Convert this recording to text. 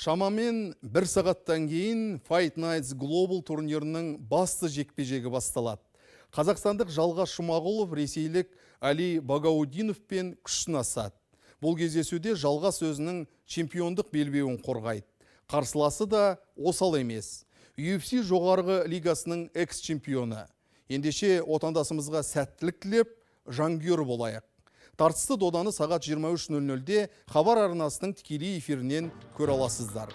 Шамамен бір сағаттан кейін Fight Nights Global турнирінің басты жекпе-жегі басталады. Қазақстандық Жалға Шумағұлов ресейлік Али Багаудиновпен күш сынасады. Бұл кездесуде Жалға сөзінің чемпиондық белбеуін қорғайды. Қарсыласы да осал емес. UFC жоғарғы лигасының экс-чемпионы. Ендеше отандасымызға сәттілік тілеп, болайық тартысты доданы сағат 23.00-де хабар арнасының тікелей эфирінен көре аласыздар